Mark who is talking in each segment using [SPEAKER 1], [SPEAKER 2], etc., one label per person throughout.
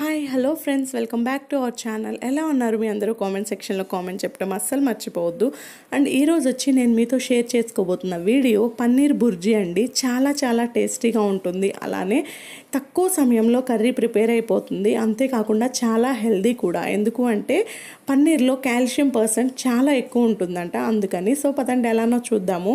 [SPEAKER 1] hi hello friends welcome back to our channel ఎలా ఉన్నారు మీ అందరూ కామెంట్ సెక్షన్లో కామెంట్ చెప్పడం అస్సలు మర్చిపోవద్దు అండ్ ఈరోజు వచ్చి నేను మీతో షేర్ చేసుకోబోతున్న వీడియో పన్నీర్ బుర్జీ అండి చాలా చాలా టేస్టీగా ఉంటుంది అలానే తక్కువ సమయంలో కర్రీ ప్రిపేర్ అయిపోతుంది అంతేకాకుండా చాలా హెల్దీ కూడా ఎందుకు అంటే పన్నీర్లో కాల్షియం పర్సెంట్ చాలా ఎక్కువ ఉంటుందంట అందుకని సో పదండి ఎలానో చూద్దాము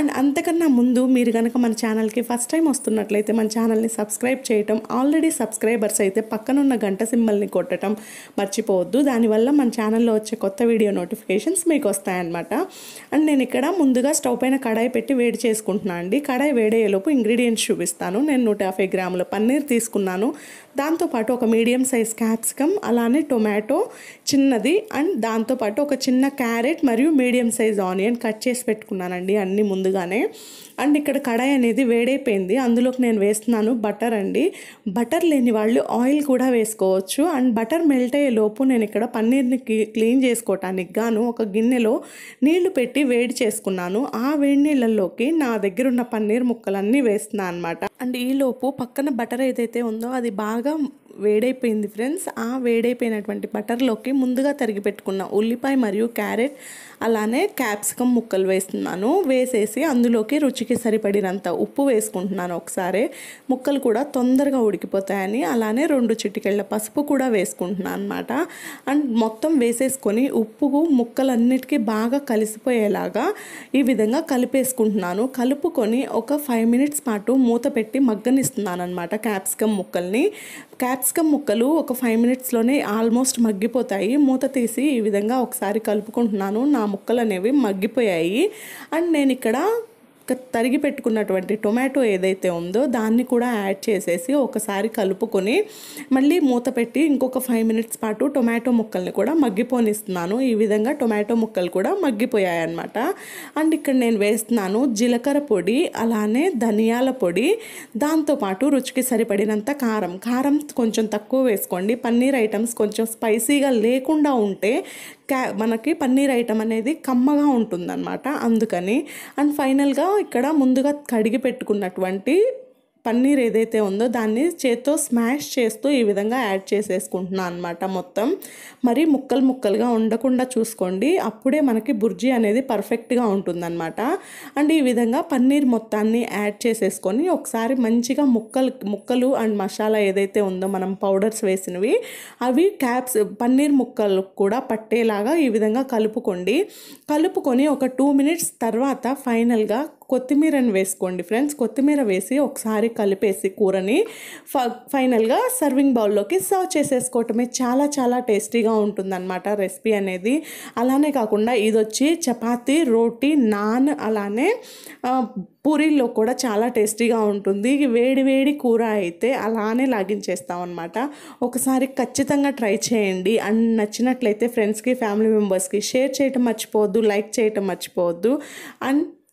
[SPEAKER 1] అండ్ అంతకన్నా ముందు మీరు కనుక మన ఛానల్కి ఫస్ట్ టైం వస్తున్నట్లయితే మన ఛానల్ని సబ్స్క్రైబ్ చేయటం ఆల్రెడీ సబ్స్క్రైబర్స్ అయితే పక్కన పక్కనున్న గంట సింబల్ని కొట్టడం మర్చిపోవద్దు దానివల్ల మన ఛానల్లో వచ్చే కొత్త వీడియో నోటిఫికేషన్స్ మీకు వస్తాయన్నమాట అండ్ నేను ఇక్కడ ముందుగా స్టవ్ పైన కడాయి పెట్టి వేడి చేసుకుంటున్నాను అండి కడాయి వేడయ్యేలోపు ఇంగ్రీడియంట్స్ చూపిస్తాను నేను నూట యాభై గ్రాముల పన్నీర్ తీసుకున్నాను దాంతోపాటు ఒక మీడియం సైజ్ క్యాప్సికమ్ అలానే టొమాటో చిన్నది అండ్ దాంతోపాటు ఒక చిన్న క్యారెట్ మరియు మీడియం సైజ్ ఆనియన్ కట్ చేసి పెట్టుకున్నానండి అన్నీ ముందుగానే అండ్ ఇక్కడ కడాయి అనేది వేడైపోయింది అందులోకి నేను వేస్తున్నాను బటర్ అండి బటర్ లేని వాళ్ళు ఆయిల్ కూడా కూడా వేసుకోవచ్చు అండ్ బటర్ మెల్ట్ అయ్యే లోపు నేను ఇక్కడ పన్నీర్ని క్లీన్ చేసుకోవటానికి గాను ఒక గిన్నెలో నీళ్లు పెట్టి వేడి చేసుకున్నాను ఆ వేడి నీళ్ళల్లోకి నా దగ్గర ఉన్న పన్నీర్ ముక్కలన్నీ వేస్తున్నాను అనమాట అండ్ ఈ లోపు పక్కన బటర్ ఏదైతే ఉందో అది బాగా వేడైపోయింది ఫ్రెండ్స్ ఆ వేడైపోయినటువంటి బటర్లోకి ముందుగా తరిగి పెట్టుకున్న ఉల్లిపాయ మరియు క్యారెట్ అలానే క్యాప్సికమ్ ముక్కలు వేస్తున్నాను వేసేసి అందులోకి రుచికి సరిపడినంత ఉప్పు వేసుకుంటున్నాను ఒకసారి ముక్కలు కూడా తొందరగా ఉడికిపోతాయని అలానే రెండు చిటికెళ్ళ పసుపు కూడా వేసుకుంటున్నాను అనమాట అండ్ మొత్తం వేసేసుకొని ఉప్పు ముక్కలన్నిటికీ బాగా కలిసిపోయేలాగా ఈ విధంగా కలిపేసుకుంటున్నాను కలుపుకొని ఒక ఫైవ్ మినిట్స్ పాటు మూత పెట్టి మగ్గనిస్తున్నాను అనమాట క్యాప్సికమ్ ముక్కల్ని క్యాప్స్ క్యాప్సికమ్ ముక్కలు ఒక ఫైవ్ మినిట్స్లోనే ఆల్మోస్ట్ మగ్గిపోతాయి మూత తీసి ఈ విధంగా ఒకసారి కలుపుకుంటున్నాను నా ముక్కలు అనేవి మగ్గిపోయాయి అండ్ నేను ఇక్కడ తరిగి పెట్టుకున్నటువంటి టొమాటో ఏదైతే ఉందో దాన్ని కూడా యాడ్ చేసేసి ఒకసారి కలుపుకొని మళ్ళీ మూత పెట్టి ఇంకొక ఫైవ్ మినిట్స్ పాటు టొమాటో ముక్కల్ని కూడా మగ్గిపోనిస్తున్నాను ఈ విధంగా టొమాటో ముక్కలు కూడా మగ్గిపోయాయి అనమాట అండ్ ఇక్కడ నేను వేస్తున్నాను జీలకర్ర పొడి అలానే ధనియాల పొడి దాంతోపాటు రుచికి సరిపడినంత కారం కారం కొంచెం తక్కువ వేసుకోండి పన్నీర్ ఐటమ్స్ కొంచెం స్పైసీగా లేకుండా ఉంటే క్యా మనకి పన్నీర్ ఐటమ్ అనేది కమ్మగా ఉంటుందన్నమాట అందుకని అండ్ ఫైనల్గా ఇక్కడ ముందుగా కడిగి పెట్టుకున్నటువంటి పన్నీర్ ఏదైతే ఉందో దాన్ని చేత్తో స్మాష్ చేస్తూ ఈ విధంగా యాడ్ చేసేసుకుంటున్నాను అనమాట మొత్తం మరి ముక్కలు ముక్కలుగా ఉండకుండా చూసుకోండి అప్పుడే మనకి బుర్జీ అనేది పర్ఫెక్ట్గా ఉంటుందన్నమాట అండ్ ఈ విధంగా పన్నీర్ మొత్తాన్ని యాడ్ చేసేసుకొని ఒకసారి మంచిగా ముక్కలు ముక్కలు అండ్ మసాలా ఏదైతే ఉందో మనం పౌడర్స్ వేసినవి అవి క్యాప్స్ పన్నీర్ ముక్కలు కూడా పట్టేలాగా ఈ విధంగా కలుపుకోండి కలుపుకొని ఒక టూ మినిట్స్ తర్వాత ఫైనల్గా కొత్తిమీరని వేసుకోండి ఫ్రెండ్స్ కొత్తిమీర వేసి ఒకసారి కలిపేసి కూరని ఫ ఫైనల్గా సర్వింగ్ బౌల్లోకి సర్వ్ చేసేసుకోవటమే చాలా చాలా టేస్టీగా ఉంటుందన్నమాట రెసిపీ అనేది అలానే కాకుండా ఇది వచ్చి చపాతి రోటీ నాన్ అలానే పూరీల్లో కూడా చాలా టేస్టీగా ఉంటుంది వేడి వేడి కూర అయితే అలానే లాగించేస్తాం అనమాట ఒకసారి ఖచ్చితంగా ట్రై చేయండి అండ్ నచ్చినట్లయితే ఫ్రెండ్స్కి ఫ్యామిలీ మెంబర్స్కి షేర్ చేయటం మర్చిపోవద్దు లైక్ చేయటం మర్చిపోవద్దు అండ్